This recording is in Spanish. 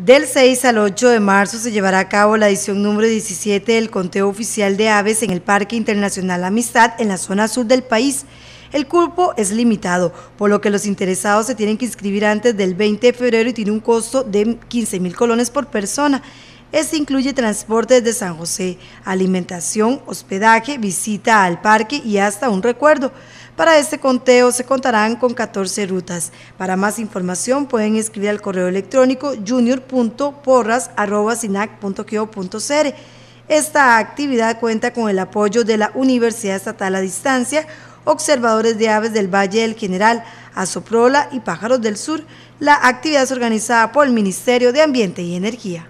Del 6 al 8 de marzo se llevará a cabo la edición número 17 del conteo oficial de aves en el Parque Internacional Amistad en la zona sur del país. El cupo es limitado, por lo que los interesados se tienen que inscribir antes del 20 de febrero y tiene un costo de 15 mil colones por persona. Este incluye transportes de San José, alimentación, hospedaje, visita al parque y hasta un recuerdo. Para este conteo se contarán con 14 rutas. Para más información pueden escribir al correo electrónico junior.porras.sinac.co.cr. Esta actividad cuenta con el apoyo de la Universidad Estatal a Distancia, observadores de aves del Valle del General, Azoprola y Pájaros del Sur. La actividad es organizada por el Ministerio de Ambiente y Energía.